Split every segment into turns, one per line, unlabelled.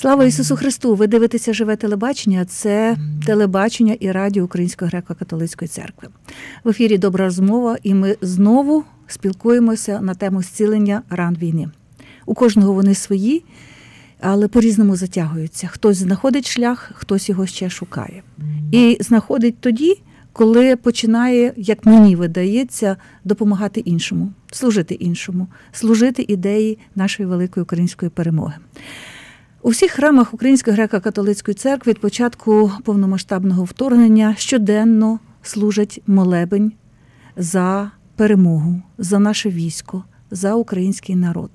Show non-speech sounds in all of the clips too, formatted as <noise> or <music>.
Слава Ісусу Христу! Ви дивитеся живе телебачення. Це телебачення і радіо Української греко-католицької церкви. В ефірі Добра розмова, і ми знову спілкуємося на тему зцілення ран війни. У кожного вони свої, але по-різному затягуються. Хтось знаходить шлях, хтось його ще шукає. І знаходить тоді, коли починає, як мені видається, допомагати іншому, служити іншому, служити ідеї нашої великої української перемоги. У всіх храмах Української греко-католицької церкви від початку повномасштабного вторгнення щоденно служать молебень за перемогу, за наше військо, за український народ.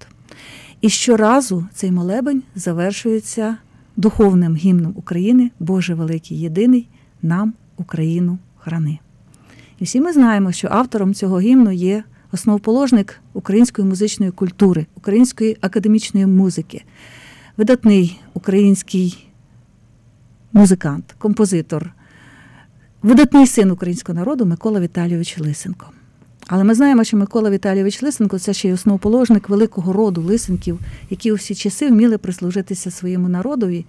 І щоразу цей молебень завершується духовним гімном України Боже Великий Єдиний нам Україну храни. І всі ми знаємо, що автором цього гімну є основоположник української музичної культури, української академічної музики видатний український музикант, композитор, видатний син українського народу Микола Віталійович Лисенко. Але ми знаємо, що Микола Віталійович Лисенко це ще й основоположник великого роду лисенків, які у всі часи вміли прислужитися своєму народові,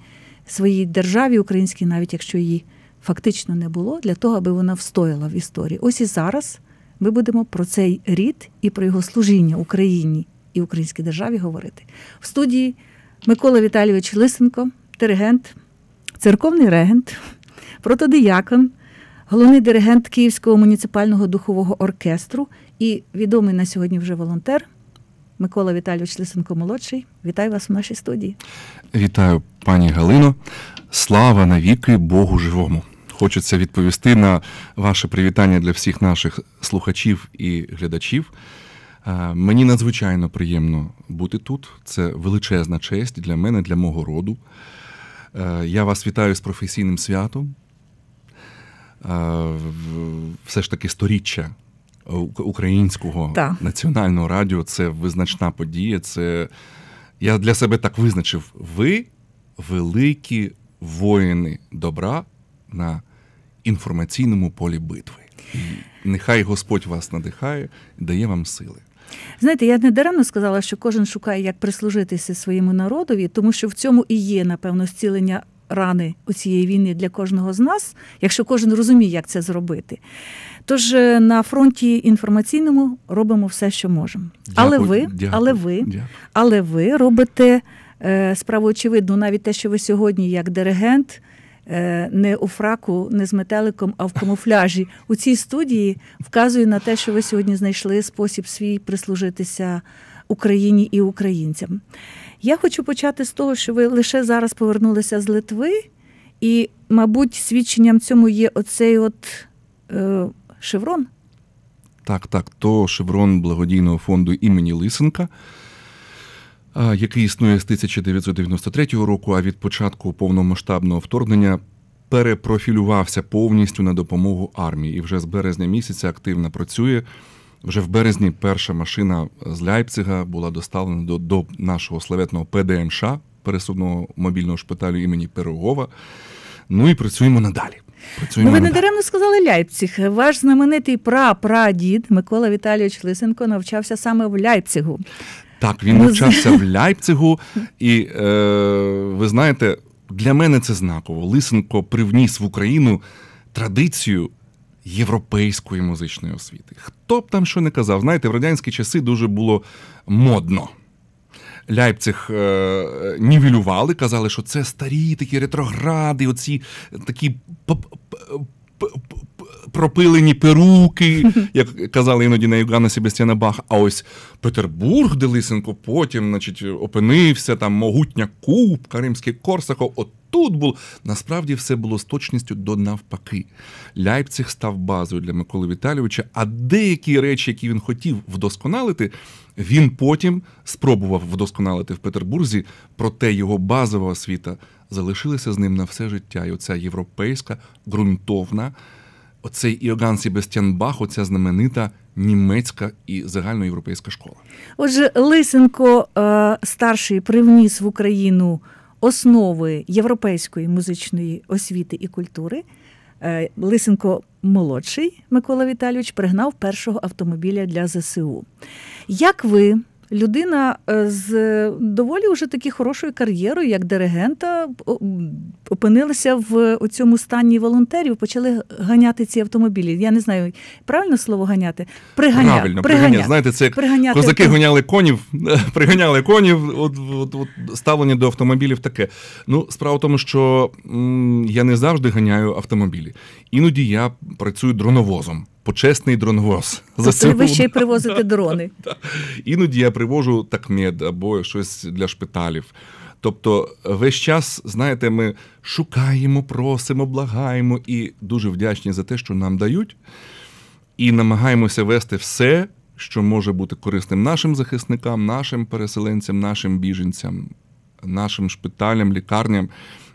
своїй державі українській, навіть якщо її фактично не було, для того, аби вона встояла в історії. Ось і зараз ми будемо про цей рід і про його служіння Україні і українській державі говорити в студії. Микола Віталійович Лисенко, диригент, церковний регент, протодиякон, головний диригент Київського муніципального духового оркестру і відомий на сьогодні вже волонтер. Микола Віталійович Лисенко молодший. Вітаю вас в нашій студії.
Вітаю, пані Галино. Слава навіки Богу живому. Хочеться відповісти на ваше привітання для всіх наших слухачів і глядачів. Мені надзвичайно приємно бути тут. Це величезна честь для мене, для мого роду. Я вас вітаю з професійним святом. Все ж таки сторіччя українського да. національного радіо це визначна подія. Це я для себе так визначив. Ви великі воїни добра на інформаційному полі битви. Нехай Господь вас надихає, дає вам сили.
Знаєте, я не даремно сказала, що кожен шукає, як прислужитися своєму народові, тому що в цьому і є, напевно, зцілення рани у цієї війни для кожного з нас, якщо кожен розуміє, як це зробити. Тож е, на фронті інформаційному робимо все, що можемо. Дякую, але ви, дякую, але ви, дякую. але ви робите е, справу очевидну, навіть те, що ви сьогодні, як диригент. Е, не у фраку, не з метеликом, а в камуфляжі. У цій студії вказує на те, що ви сьогодні знайшли спосіб свій прислужитися Україні і українцям. Я хочу почати з того, що ви лише зараз повернулися з Литви, і, мабуть, свідченням цьому є оцей от е, шеврон.
Так, так, то шеврон благодійного фонду імені Лисенка який існує з 1993 року, а від початку повномасштабного вторгнення перепрофілювався повністю на допомогу армії і вже з березня місяця активно працює. Вже в березні перша машина з Ляйпцига була доставлена до, до нашого славетного ПДМШ, ем пересувного мобільного шпиталю імені Пирогова. Ну і працюємо надалі. Працюємо ну, ви надалі. недаремно
сказали Ляйпціг. Ваш знаменитий прапрадід Микола Віталійович Лисенко навчався саме в Ляйпцігу.
Так, він навчався в <laughs> Ляйпцигу, і е, ви знаєте, для мене це знаково. Лисенко привніс в Україну традицію європейської музичної освіти. Хто б там що не казав, знаєте, в радянські часи дуже було модно. Ляйпциг е, нівелювали, казали, що це старі такі ретрогради, оці такі пропилені перуки, <laughs> як казали іноді на Югана Себастьяна Бах. А ось Петербург, де Лисенко потім значить, опинився, там могутня Кубка, Римський Корсаков. От тут був насправді все було з точністю до навпаки. Ляйпциг став базою для Миколи Віталійовича, а деякі речі, які він хотів вдосконалити, він потім спробував вдосконалити в Петербурзі, проте його базова освіта залишилася з ним на все життя. І оця європейська ґрунтовна оцей Іоган Себастьян Бах, оця знаменита німецька і загальноєвропейська школа.
Отже, Лисенко е, старший привніс в Україну основи європейської музичної освіти і культури. Е, Лисенко молодший Микола Віталійович пригнав першого автомобіля для ЗСУ. Як ви людина е, з доволі вже таки хорошою кар'єрою, як диригента, опинилася в цьому стані волонтерів, почали ганяти ці автомобілі. Я не знаю, правильно слово ганяти? Приганяв. Правильно, приганяв. приганяв. Знаєте, це як Приганяти. козаки
гоняли конів, е, <laughs> приганяли конів. От, от, от ставлення до автомобілів таке. Ну, справа в тому, що м, я не завжди ганяю автомобілі. Іноді я працюю дроновозом почесний дронвоз За тобто це ви ще й
привозите дрони.
<laughs> Іноді я привожу такмед або щось для шпиталів. Тобто, е, весь час, знаєте, ми шукаємо, просимо, благаємо і дуже вдячні за те, що нам дають, і намагаємося вести все, що може бути корисним нашим захисникам, нашим переселенцям, нашим біженцям нашим шпиталям, лікарням.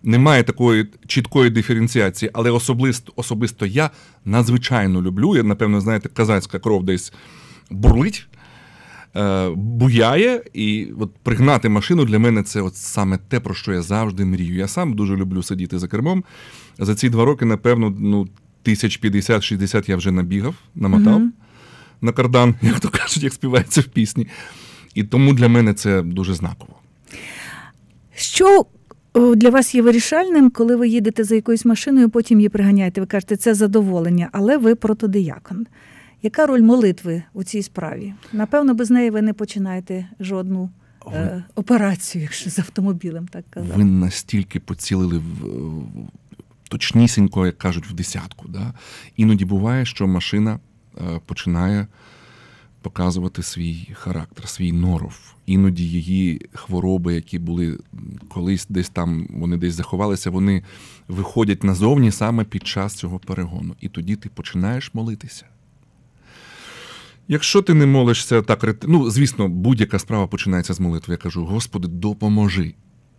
Немає такої чіткої диференціації, але особисто особисто я надзвичайно люблю. Я, напевно, знаєте, казацька кров десь бурлить, е, буяє, і от пригнати машину для мене це от саме те, про що я завжди мрію. Я сам дуже люблю сидіти за кермом. За ці два роки, напевно, ну, тисяч 60 я вже набігав, намотав mm-hmm. на кардан, <laughs> як то кажуть, як співається в пісні. І тому для мене це дуже знаково.
Що для вас є вирішальним, коли ви їдете за якоюсь машиною, потім її приганяєте. Ви кажете, це задоволення, але ви протодиякон. Яка роль молитви у цій справі? Напевно, без неї ви не починаєте жодну ви... е, операцію, якщо з автомобілем так казати. Ви
настільки поцілили в. Точнісінько, як кажуть, в десятку. Да? Іноді буває, що машина е, починає показувати свій характер, свій норов. Іноді її хвороби, які були колись десь там, вони десь заховалися, вони виходять назовні саме під час цього перегону. І тоді ти починаєш молитися. Якщо ти не молишся так, ну звісно, будь-яка справа починається з молитви. Я кажу, Господи, допоможи.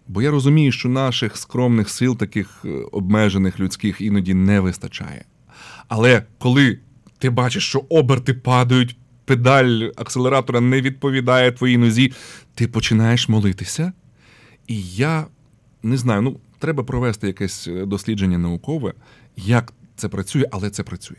Бо я розумію, що наших скромних сил, таких е, обмежених людських іноді не вистачає. Але коли ти бачиш, що оберти падають педаль акселератора не відповідає твоїй нозі, ти починаєш молитися. І я не знаю, ну треба провести якесь е, дослідження наукове, як це працює, але це працює.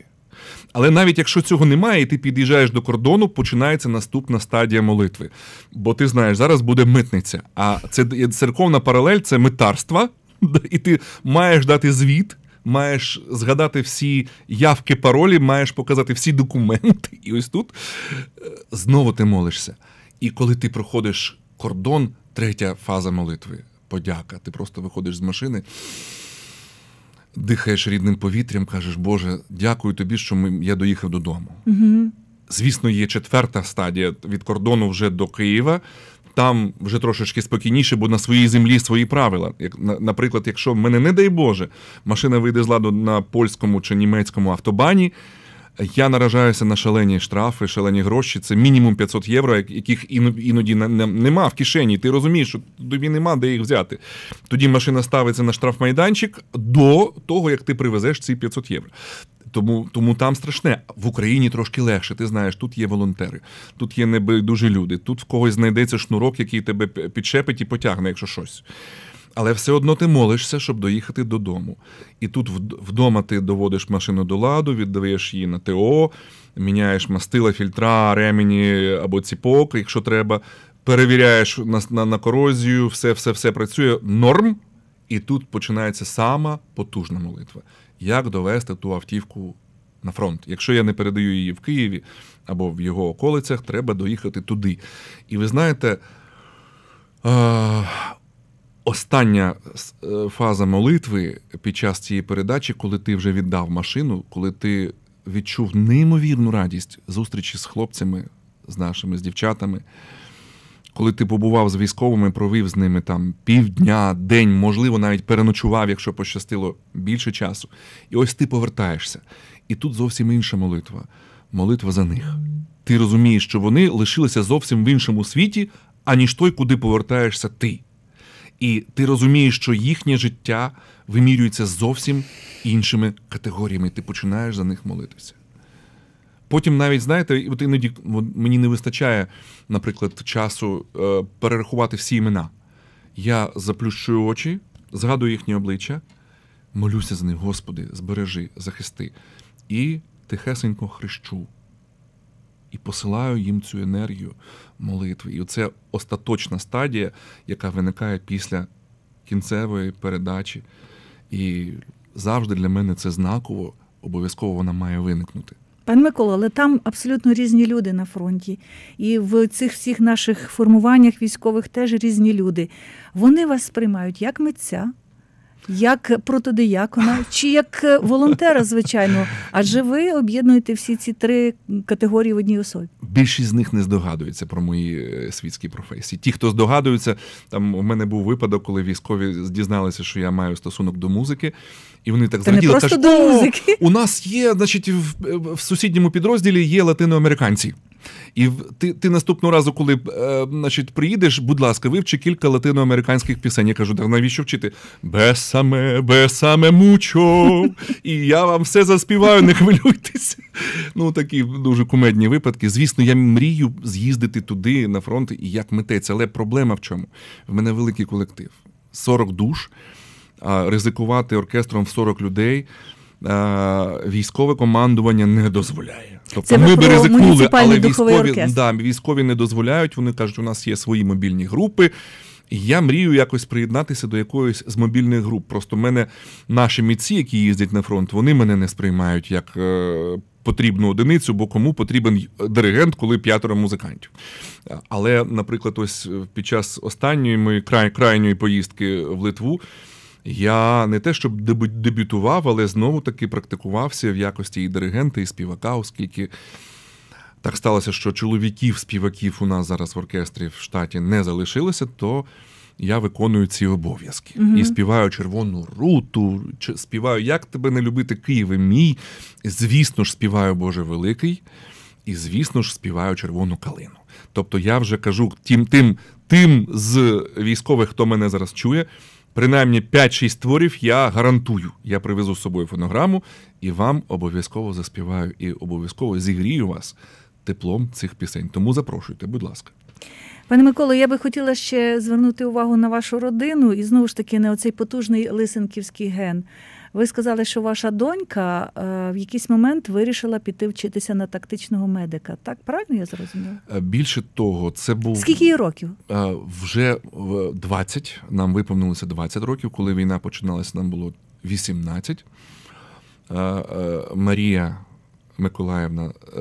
Але навіть якщо цього немає, і ти під'їжджаєш до кордону, починається наступна стадія молитви. Бо ти знаєш, зараз буде митниця. А це церковна паралель це митарство, <laughs> і ти маєш дати звіт маєш згадати всі явки паролі, маєш показати всі документи. І ось тут е, знову ти молишся. І коли ти проходиш кордон, третя фаза молитви подяка. Ти просто виходиш з машини. Дихаєш рідним повітрям, кажеш, Боже, дякую тобі, що ми, я доїхав додому. Угу. Звісно, є четверта стадія від кордону вже до Києва там вже трошечки спокійніше, бо на своїй землі свої правила. Як, Наприклад, якщо мене, не дай Боже, машина вийде з ладу на польському чи німецькому автобані, я наражаюся на шалені штрафи, шалені гроші. Це мінімум 500 євро, яких іноді нема в кишені. Ти розумієш, що тобі нема де їх взяти. Тоді машина ставиться на штрафмайданчик до того, як ти привезеш ці 500 євро. Тому тому там страшне. В Україні трошки легше. Ти знаєш, тут є волонтери, тут є небайдужі люди, тут в когось знайдеться шнурок, який тебе підшепить і потягне, якщо щось. Але все одно ти молишся, щоб доїхати додому. І тут вдома ти доводиш машину до ладу, віддаєш її на ТО, міняєш мастила, фільтра, ремені або ціпок, якщо треба. Перевіряєш на, на, на корозію, все все все працює норм. І тут починається сама потужна молитва як довести ту автівку на фронт. Якщо я не передаю її в Києві або в його околицях, треба доїхати туди. І ви знаєте. Остання е, фаза молитви під час цієї передачі, коли ти вже віддав машину, коли ти відчув неймовірну радість зустрічі з хлопцями, з нашими, з дівчатами коли ти побував з військовими, провів з ними там півдня, день, можливо, навіть переночував, якщо пощастило більше часу. І ось ти повертаєшся. І тут зовсім інша молитва. Молитва за них. Ти розумієш, що вони лишилися зовсім в іншому світі, аніж той, куди повертаєшся ти. І ти розумієш, що їхнє життя вимірюється зовсім іншими категоріями. Ти починаєш за них молитися. Потім навіть, знаєте, от іноді мені не вистачає, наприклад, часу е, перерахувати всі імена. Я заплющую очі, згадую їхні обличчя, молюся за них, Господи, збережи, захисти. І тихесенько хрещу. І посилаю їм цю енергію молитви. І це остаточна стадія, яка виникає після кінцевої передачі. І завжди для мене це знаково, обов'язково вона має виникнути.
Пан Микола, але там абсолютно різні люди на фронті, і в цих всіх наших формуваннях військових теж різні люди. Вони вас сприймають як митця, як протидиякона чи як волонтера, звичайно. Адже ви об'єднуєте всі ці три категорії в одній особі.
Більшість з них не здогадується про мої е, світські професії. Ті, хто здогадується, там у мене був випадок, коли військові дізналися, що я маю стосунок до музики. І вони так Та зраділи. не просто Кажуть, до музики. У нас є, значить, в, в сусідньому підрозділі є латиноамериканці. І ти ти наступного разу, коли е, значить, приїдеш, будь ласка, вивчи кілька латиноамериканських пісень. Я кажу, так навіщо вчити? Бесаме, бесаме мучо. І я вам все заспіваю, не хвилюйтеся. Ну, такі дуже кумедні випадки. Звісно, я мрію з'їздити туди, на фронт і як митець. Але проблема в чому? В мене великий колектив 40 душ. А ризикувати оркестром в 40 людей. Е, військове командування не дозволяє. Тобто Це ми би ризикнули, але військові, да, військові не дозволяють. Вони кажуть, у нас є свої мобільні групи. Я мрію якось приєднатися до якоїсь з мобільних груп. Просто мене наші міці, які їздять на фронт, вони мене не сприймають як е, потрібну одиницю, бо кому потрібен е, диригент, коли п'ятеро музикантів. Але, наприклад, ось під час останньої моєї край, крайньої поїздки в Литву. Я не те, щоб дебютував, але знову таки практикувався в якості і диригента, і співака, оскільки так сталося, що чоловіків-співаків у нас зараз в оркестрі в штаті не залишилося, то я виконую ці обов'язки угу. і співаю Червону руту, співаю Як тебе не любити, Києве мій. Звісно ж, співаю Боже Великий, і звісно ж, співаю Червону калину. Тобто я вже кажу тим, тим, тим з військових, хто мене зараз чує. Принаймні 5-6 творів я гарантую. Я привезу з собою фонограму і вам обов'язково заспіваю і обов'язково зігрію вас теплом цих пісень. Тому запрошуйте, будь ласка.
Пане Миколо, я би хотіла ще звернути увагу на вашу родину і знову ж таки на оцей потужний лисенківський ген. Ви сказали, що ваша донька е, в якийсь момент вирішила піти вчитися на тактичного медика. Так правильно я зрозуміла?
Е, більше того, це був скільки їй років? Е, вже 20, Нам виповнилося 20 років. Коли війна починалася, нам було 18. Марія. Миколаївна е,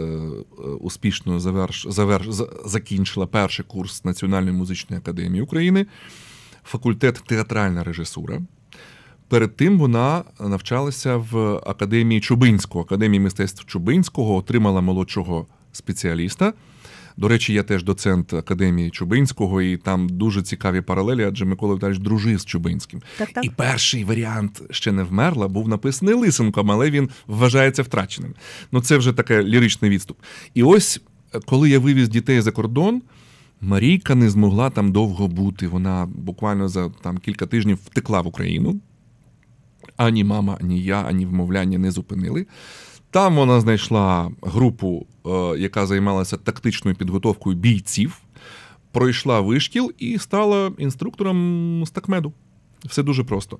успішно заверш, заверш, закінчила перший курс Національної музичної академії України, факультет театральна режисура. Перед тим вона навчалася в академії Чубинського, академії мистецтв Чубинського, отримала молодшого спеціаліста. До речі, я теж доцент академії Чубинського, і там дуже цікаві паралелі, адже Микола Віталійович дружив з Чубинським. Так, так. І перший варіант ще не вмерла, був написаний Лисенком, але він вважається втраченим. Ну це вже таке ліричний відступ. І ось коли я вивіз дітей за кордон. Марійка не змогла там довго бути. Вона буквально за там кілька тижнів втекла в Україну ані мама, ані я, ані вмовляння не зупинили. Там вона знайшла групу, е, яка займалася тактичною підготовкою бійців, пройшла вишкіл і стала інструктором з такмеду. Все дуже просто.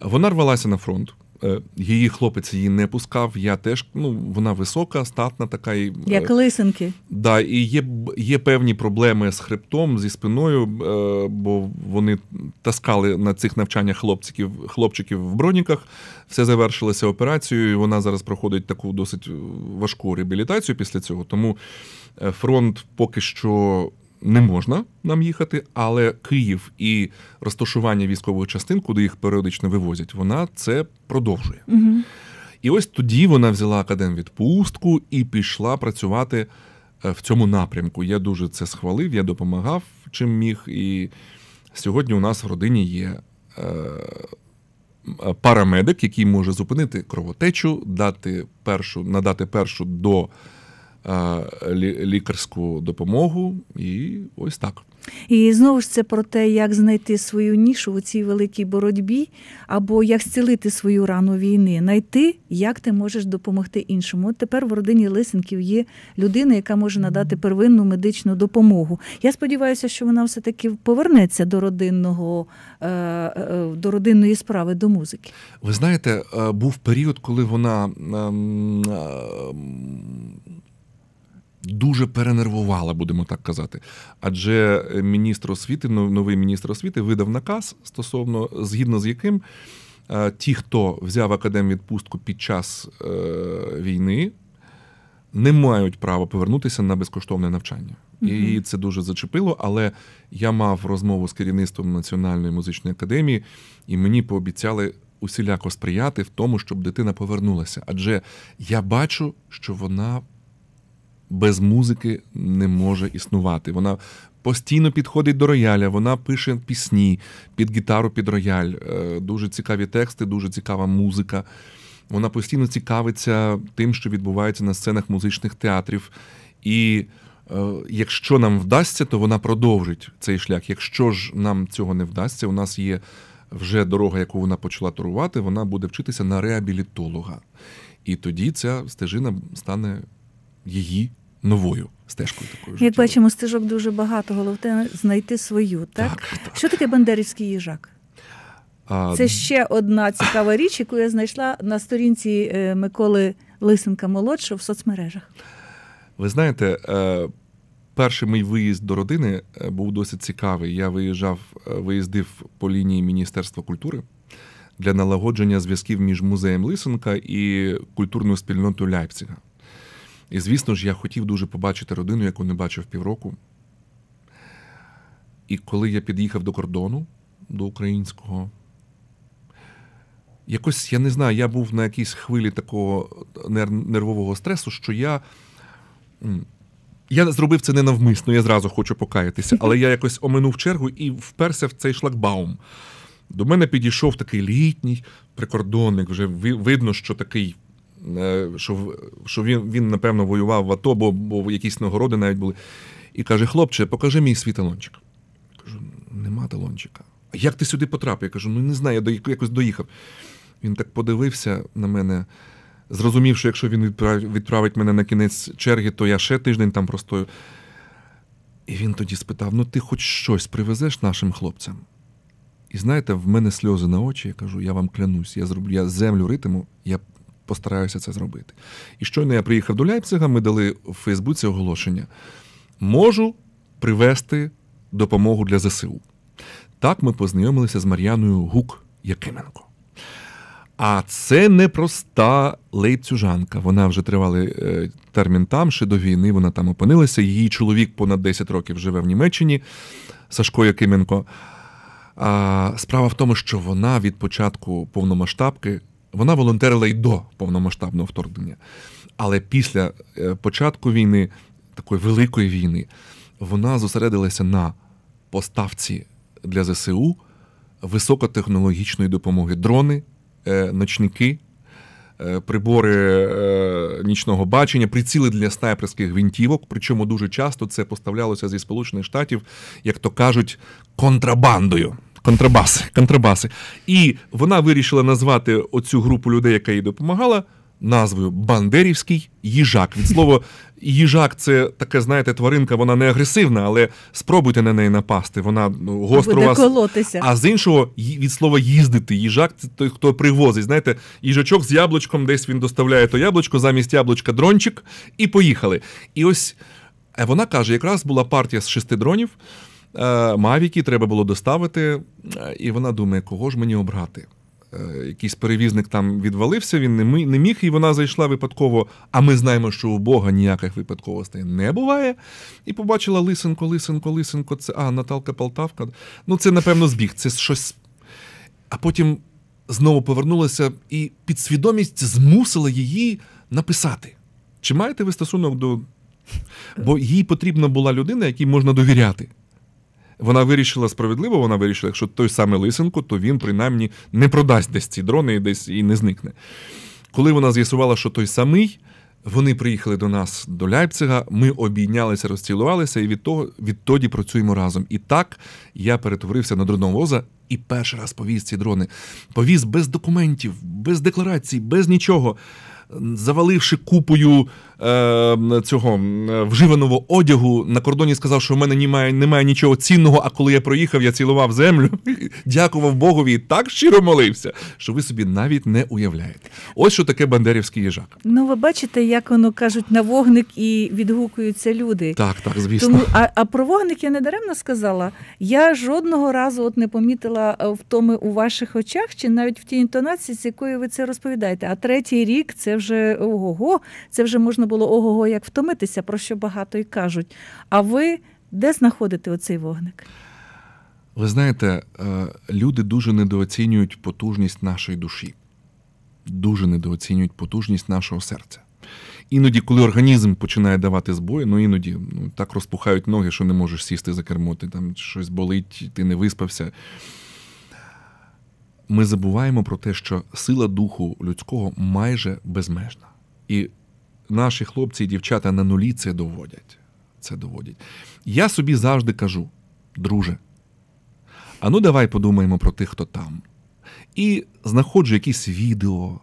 Вона рвалася на фронт. Е, її хлопець її не пускав. Я теж ну вона висока, статна така як е, лисенки. Да, і є є певні проблеми з хребтом, зі спиною, е, бо вони таскали на цих навчаннях хлопчиків хлопчиків в броніках. Все завершилося операцією. і Вона зараз проходить таку досить важку реабілітацію після цього. Тому фронт поки що не можна нам їхати, але Київ і розташування військових частин, куди їх періодично вивозять, вона це продовжує. Угу. І ось тоді вона взяла академ відпустку і пішла працювати е, в цьому напрямку. Я дуже це схвалив, я допомагав чим міг. І сьогодні у нас в родині є. Е, е, парамедик, який може зупинити кровотечу, дати першу, надати першу до Е, лікарську допомогу, і ось так.
І знову ж це про те, як знайти свою нішу у цій великій боротьбі, або як зцілити свою рану війни, знайти, як ти можеш допомогти іншому. От тепер в родині Лисенків є людина, яка може надати первинну медичну допомогу. Я сподіваюся, що вона все таки повернеться до родинного е, е, до родинної справи, до музики.
Ви знаєте, був період, коли вона. Ем, ем, дуже перенервувала, будемо так казати. Адже міністр освіти, новий міністр освіти, видав наказ стосовно згідно з яким е, ті, хто взяв відпустку під час е, війни, не мають права повернутися на безкоштовне навчання. mm І це дуже зачепило. Але я мав розмову з керівництвом Національної музичної академії, і мені пообіцяли усіляко сприяти в тому, щоб дитина повернулася. Адже я бачу, що вона без музики не може існувати. Вона постійно підходить до рояля, вона пише пісні під гітару, під рояль. Е, дуже цікаві тексти, дуже цікава музика. Вона постійно цікавиться тим, що відбувається на сценах музичних театрів. І е, якщо нам вдасться, то вона продовжить цей шлях. Якщо ж нам цього не вдасться, у нас є вже дорога, яку вона почала турувати, вона буде вчитися на реабілітолога. І тоді ця стежина стане її новою стежкою. Такою як
бачимо, стежок дуже багато. Головне знайти свою. Так, так, так. що таке бандерівський їжак? А... Це ще одна цікава річ, яку я знайшла на сторінці е, Миколи Лисенка молодшого в соцмережах.
Ви знаєте, е, перший мій виїзд до родини е, був досить цікавий. Я виїжджав, виїздив по лінії Міністерства культури для налагодження зв'язків між музеєм Лисенка і культурною спільнотою Ляйпціга. І, звісно ж, я хотів дуже побачити родину, яку не бачив півроку. І коли я під'їхав до кордону, до українського, якось я не знаю, я був на якійсь хвилі такого нервового стресу, що я. Я зробив це ненавмисно, я зразу хочу покаятися, але я якось оминув чергу і вперся в цей шлагбаум. До мене підійшов такий літній прикордонник, вже видно, що такий Е, що що він, він, напевно, воював в АТО, бо, бо якісь нагороди навіть були. І каже: хлопче, покажи мій свій талончик. кажу, нема талончика. А як ти сюди потрапив? Я кажу, ну не знаю, я якось доїхав. Він так подивився на мене, зрозумів, що якщо він відправить мене на кінець черги, то я ще тиждень там простою. І він тоді спитав: ну ти хоч щось привезеш нашим хлопцям? І знаєте, в мене сльози на очі, я кажу, я вам клянусь, я зроблю, я землю ритиму, я постараюся це зробити. І щойно я приїхав до Ляйпцига, ми дали в Фейсбуці оголошення: можу привести допомогу для ЗСУ. Так ми познайомилися з Мар'яною Гук Якименко. А це не проста лейпцюжанка. Вона вже тривалий е, термін там, ще до війни вона там опинилася. Її чоловік понад 10 років живе в Німеччині, Сашко Якименко. А Справа в тому, що вона від початку повномасштабки вона волонтерила й до повномасштабного вторгнення. Але після е, початку війни, такої великої війни, вона зосередилася на поставці для ЗСУ високотехнологічної допомоги. Дрони, е, ночники, е, прибори нічного бачення, приціли для снайперських гвинтівок. Причому дуже часто це поставлялося зі Сполучених Штатів, як то кажуть, контрабандою контрабаси. контрабаси. І вона вирішила назвати оцю групу людей, яка їй допомагала, назвою Бандерівський їжак. Від слова їжак це таке, знаєте, тваринка, вона не агресивна, але спробуйте на неї напасти. Вона ну, гостро вас. колотися. А з іншого від слова їздити. Їжак це той, хто привозить. Знаєте, їжачок з яблучком, десь він доставляє то яблучко, замість яблучка дрончик, і поїхали. І ось. Е, вона каже, якраз була партія з шести дронів. Е, Мавіки треба було доставити, е, і вона думає, кого ж мені обрати. Е, якийсь перевізник там відвалився, він не міг, і вона зайшла випадково. А ми знаємо, що у Бога ніяких випадковостей не буває. І побачила лисенко, лисенко, лисенко. Це а, Наталка Полтавка. Ну, це, напевно, збіг. Це щось. А потім знову повернулася, і підсвідомість змусила її написати. Чи маєте ви стосунок до. Бо їй потрібна була людина, якій можна довіряти. Вона вирішила справедливо, вона вирішила, якщо той самий Лисенко, то він принаймні не продасть десь ці дрони і десь і не зникне. Коли вона з'ясувала, що той самий, вони приїхали до нас до Ляйпцига, ми обійнялися, розцілувалися, і від того відтоді працюємо разом. І так я перетворився на дроновоза і перший раз повіз ці дрони. Повіз без документів, без декларацій, без нічого, заваливши купою Е, цього е, вживаного одягу на кордоні сказав, що в мене немає немає нічого цінного. А коли я проїхав, я цілував землю. <laughs> Дякував Богові і так щиро молився, що ви собі навіть не уявляєте. Ось що таке бандерівський їжак.
Ну, ви бачите, як воно ну, кажуть на вогник і відгукуються люди. Так, так, звісно. Тому, а, а про вогник я не даремно сказала. Я жодного разу от не помітила е, втоми у ваших очах, чи навіть в тій інтонації, з якою ви це розповідаєте. А третій рік це вже ого, го це вже можна можна було ого-го, як втомитися, про що багато і кажуть. А ви де знаходите оцей вогник?
Ви знаєте, е, люди дуже недооцінюють потужність нашої душі, дуже недооцінюють потужність нашого серця. Іноді, коли організм починає давати збої, ну іноді ну, так розпухають ноги, що не можеш сісти за кермо, ти там щось болить, ти не виспався. Ми забуваємо про те, що сила духу людського майже безмежна. І наші хлопці і дівчата на нулі це доводять. Це доводять. Я собі завжди кажу, друже, а ну давай подумаємо про тих, хто там. І знаходжу якісь відео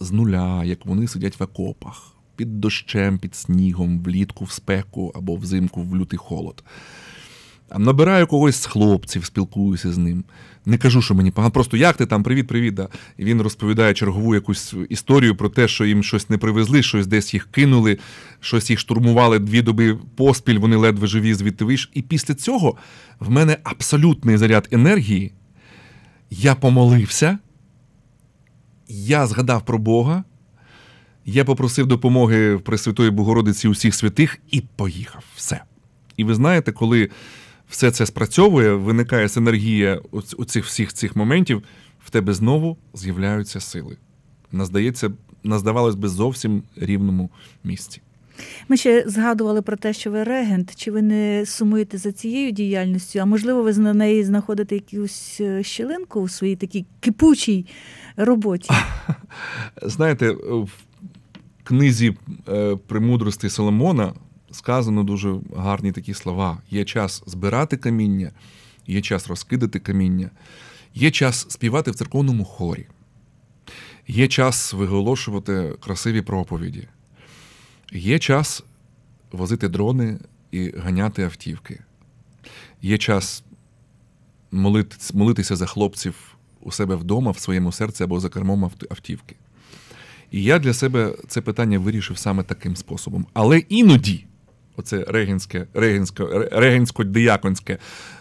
з нуля, як вони сидять в окопах, під дощем, під снігом, влітку в спеку або взимку в лютий холод. Набираю когось з хлопців, спілкуюся з ним. Не кажу, що мені погано. Просто як ти там, привіт-привіт. Да. І він розповідає чергову якусь історію про те, що їм щось не привезли, щось десь їх кинули, щось їх штурмували дві доби поспіль, вони ледве живі, звідти виш. І після цього в мене абсолютний заряд енергії. Я помолився, я згадав про Бога, я попросив допомоги Пресвятої Богородиці усіх святих і поїхав. Все. І ви знаєте, коли все це спрацьовує, виникає синергія у цих всіх цих моментів, в тебе знову з'являються сили. Наздається, наздавалось би зовсім рівному місці.
Ми ще згадували про те, що ви регент. Чи ви не сумуєте за цією діяльністю? А можливо, ви на неї знаходите якусь е, щелинку у своїй такій кипучій роботі?
<laughs> Знаєте, в книзі е, «Примудрості Соломона сказано дуже гарні такі слова: є час збирати каміння, є час розкидати каміння, є час співати в церковному хорі, є час виголошувати красиві проповіді, є час возити дрони і ганяти автівки, є час молитися за хлопців у себе вдома, в своєму серці або за кермом автівки. І я для себе це питання вирішив саме таким способом. Але іноді оце регінське, регінсько, регінсько дияконське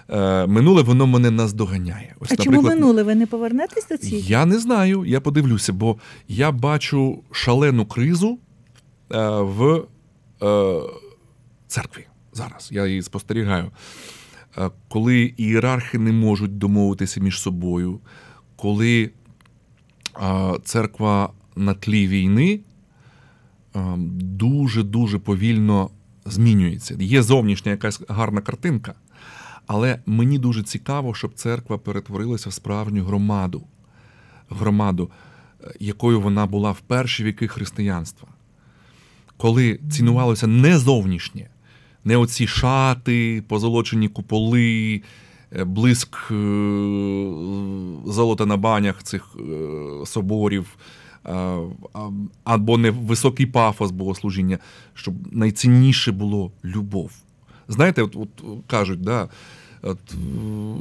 е, минуле, воно мене наздоганяє. Ось, а чому минуле?
Ви не повернетесь до цієї? Я
не знаю, я подивлюся, бо я бачу шалену кризу е, в е, церкві зараз. Я її спостерігаю. Е, коли ієрархи не можуть домовитися між собою, коли е, церква на тлі війни е, дуже дуже повільно змінюється. Є зовнішня якась гарна картинка, але мені дуже цікаво, щоб церква перетворилася в справжню громаду, громаду, е, якою вона була в перші віки християнства, коли цінувалося не зовнішнє, не оці шати, позолочені куполи. Е, блиск е, золота на банях цих соборів, Е, або не високий пафос богослужіння, щоб найцінніше було любов. Знаєте, от, от кажуть, да, от, е,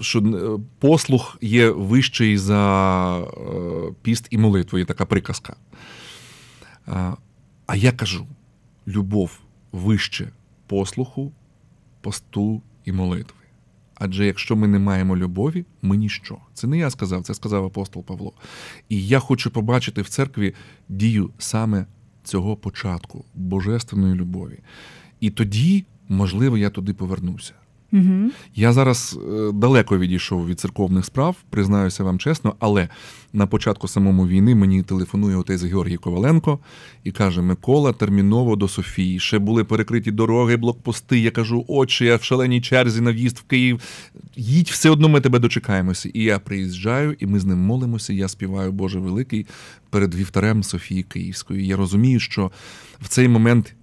що е, послух є вищий за піст і молитву, є така приказка. А я кажу: любов вище послуху, посту і молитв. Адже якщо ми не маємо любові, ми ніщо. Це не я сказав, це сказав апостол Павло. І я хочу побачити в церкві дію саме цього початку божественної любові. І тоді, можливо, я туди повернуся. Я зараз е, далеко відійшов від церковних справ, признаюся вам чесно, але на початку самому війни мені телефонує отець Георгій Коваленко і каже: Микола, терміново до Софії. Ще були перекриті дороги, блокпости. Я кажу, отче, я в шаленій черзі на в'їзд в Київ. Їдь все одно, ми тебе дочекаємося. І я приїжджаю, і ми з ним молимося. Я співаю Боже Великий перед вівтарем Софії Київської. Я розумію, що в цей момент.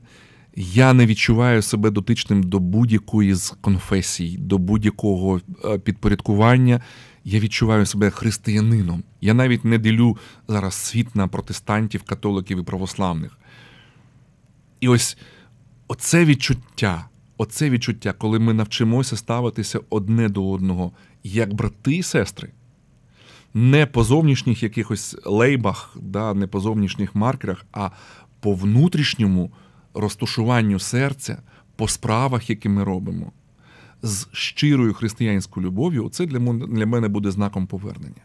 Я не відчуваю себе дотичним до будь-якої з конфесій, до будь-якого е, підпорядкування. Я відчуваю себе християнином. Я навіть не ділю зараз світ на протестантів, католиків і православних. І ось оце відчуття, оце відчуття, коли ми навчимося ставитися одне до одного, як брати і сестри, не по зовнішніх якихось лейбах, да, не по зовнішніх маркерах, а по внутрішньому розташуванню серця по справах, які ми робимо, з щирою християнською любов'ю, це для мене буде знаком повернення.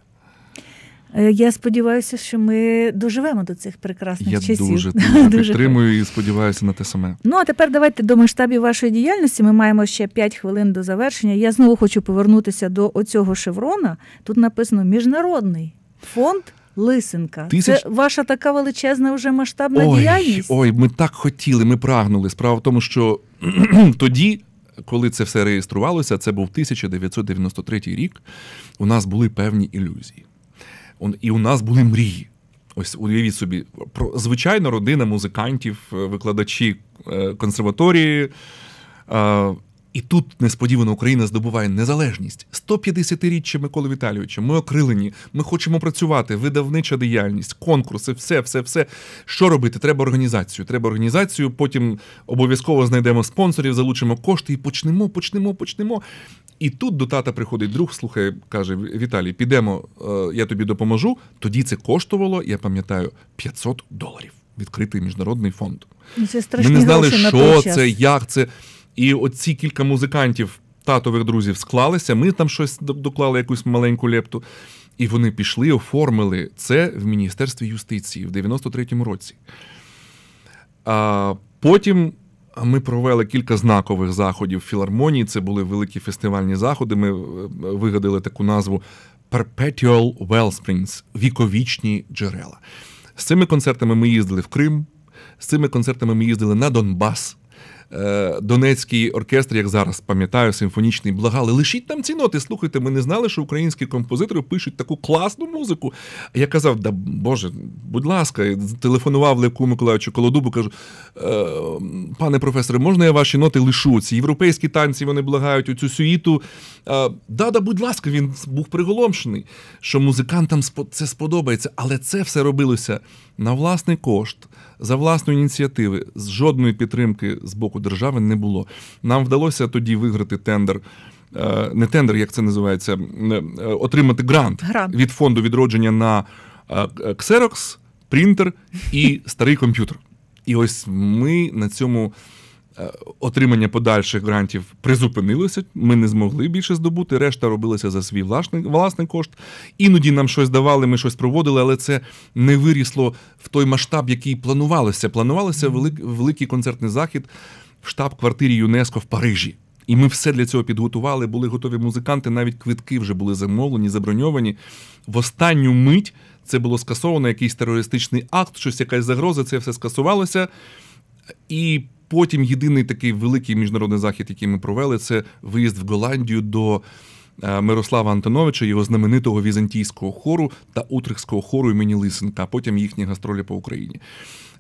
Е, я сподіваюся, що ми доживемо до цих прекрасних Я часів. дуже, <laughs> дуже підтримую
і сподіваюся на те саме.
Ну а тепер давайте до масштабів вашої діяльності. Ми маємо ще 5 хвилин до завершення. Я знову хочу повернутися до оцього шеврона. Тут написано Міжнародний фонд Лисенка. Тисяч... Це ваша така величезна вже масштабна ой, діяльність?
Ой, ми так хотіли, ми прагнули. Справа в тому, що <clears throat> тоді. Коли це все реєструвалося, це був 1993 рік. У нас були певні ілюзії. І у нас були мрії. Ось уявіть собі, про звичайна родина музикантів, е, викладачі е, консерваторії. Е, і тут несподівано Україна здобуває незалежність. 150-річчя Миколи Віталійовича. Ми окрилені, ми хочемо працювати, видавнича діяльність, конкурси, все, все, все. Що робити? Треба організацію. Треба організацію. Потім обов'язково знайдемо спонсорів, залучимо кошти і почнемо, почнемо, почнемо. І тут до тата приходить друг, слухай, каже: Віталій, підемо, е, я тобі допоможу. Тоді це коштувало, я пам'ятаю, 500 доларів. Відкритий міжнародний фонд. Ну, це Ми не знали, що це, як це. І оці кілька музикантів, татових друзів, склалися. Ми там щось доклали, якусь маленьку лепту. І вони пішли, оформили це в Міністерстві юстиції в 93-му році. А Потім ми провели кілька знакових заходів в філармонії. Це були великі фестивальні заходи. Ми е, вигадали таку назву Perpetual Wellsprings віковічні джерела. З цими концертами ми їздили в Крим, з цими концертами ми їздили на Донбас. Е, Донецький оркестр, як зараз пам'ятаю, симфонічний благали. Лишіть нам ці ноти. Слухайте, ми не знали, що українські композитори пишуть таку класну музику. Я казав, да Боже, будь ласка, телефонував Левку Миколаївичу Колодубу, кажу, «Е, пане професоре, можна я ваші ноти лишу? Ці європейські танці вони благають у цю сюїту. Е, Да-да, будь ласка, він був приголомшений, що музикантам це сподобається, але це все робилося на власний кошт за власної ініціативи з жодної підтримки з боку держави не було. Нам вдалося тоді виграти тендер. Е, не тендер, як це називається, е, отримати грант, грант від фонду відродження на ксерокс, принтер і старий комп'ютер. І ось ми на цьому Е, отримання подальших грантів призупинилося, ми не змогли більше здобути. Решта робилася за свій власний власний кошт. Іноді нам щось давали, ми щось проводили, але це не вирісло в той масштаб, який планувалося. Планувалося велик, великий концертний захід в штаб-квартирі ЮНЕСКО в Парижі. І ми все для цього підготували. Були готові музиканти, навіть квитки вже були замовлені, заброньовані. В останню мить це було скасовано, якийсь терористичний акт, щось якась загроза. Це все скасувалося. І Потім єдиний такий великий міжнародний захід, який ми провели, це виїзд в Голландію до. Е, Мирослава Антоновича, його знаменитого візантійського хору та утрихського хору імені Лисенка, потім їхні гастролі по Україні.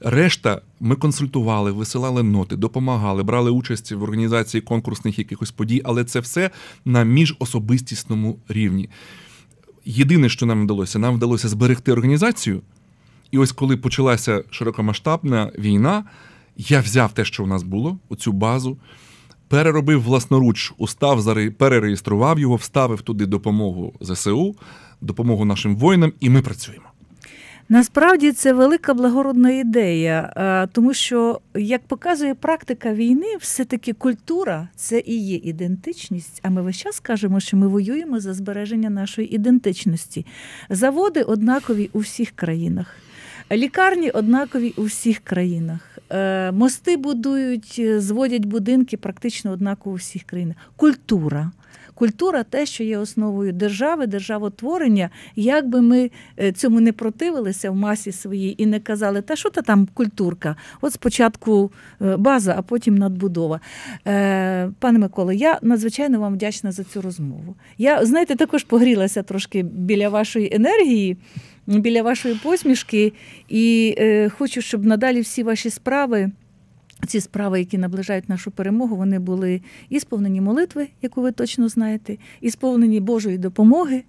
Решта ми консультували, висилали ноти, допомагали, брали участь в організації конкурсних якихось подій, але це все на міжособистісному рівні. Єдине, що нам вдалося, нам вдалося зберегти організацію. І ось коли почалася широкомасштабна війна. Я взяв те, що у нас було, оцю базу, переробив власноруч, устав, перереєстрував його, вставив туди допомогу ЗСУ, допомогу нашим воїнам, і ми працюємо.
Насправді це велика благородна ідея, е, тому що, як показує практика війни, все-таки культура це і є ідентичність. А ми весь час кажемо, що ми воюємо за збереження нашої ідентичності. Заводи однакові у всіх країнах, лікарні однакові у всіх країнах. Е, мости будують, е, зводять будинки практично однаково всіх країн. Культура. Культура те, що є основою держави, державотворення. Як би ми е, цьому не противилися в масі своїй і не казали, та що та там культурка? От спочатку база, а потім надбудова. Пане Миколе, я надзвичайно вам вдячна за цю розмову. Я знаєте, також погрілася трошки біля вашої енергії біля вашої посмішки, і е, хочу, щоб надалі всі ваші справи. Ці справи, які наближають нашу перемогу, вони були і сповнені молитви, яку ви точно знаєте, і сповнені Божої допомоги,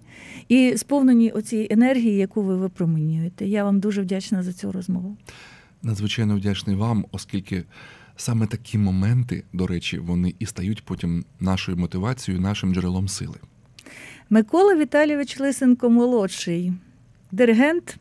і сповнені оцієї енергії, яку ви випромінюєте. Я вам дуже вдячна за цю розмову.
Надзвичайно вдячний вам, оскільки саме такі моменти, до речі, вони і стають потім нашою мотивацією, нашим джерелом сили.
Микола Віталійович Лисенко молодший диригент,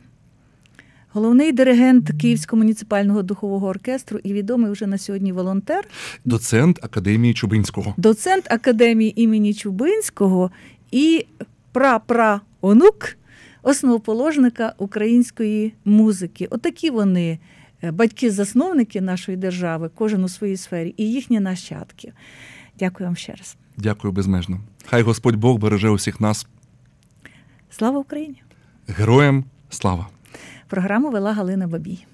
головний диригент Київського муніципального духового оркестру і відомий вже на сьогодні волонтер,
доцент академії Чубинського,
доцент академії імені Чубинського і прапраонук основоположника української музики. Отакі вони. Е, батьки-засновники нашої держави, кожен у своїй сфері, і їхні нащадки. Дякую вам ще раз.
Дякую безмежно. Хай Господь Бог береже усіх нас.
Слава Україні!
Героям слава!
Програму вела Галина Бабій.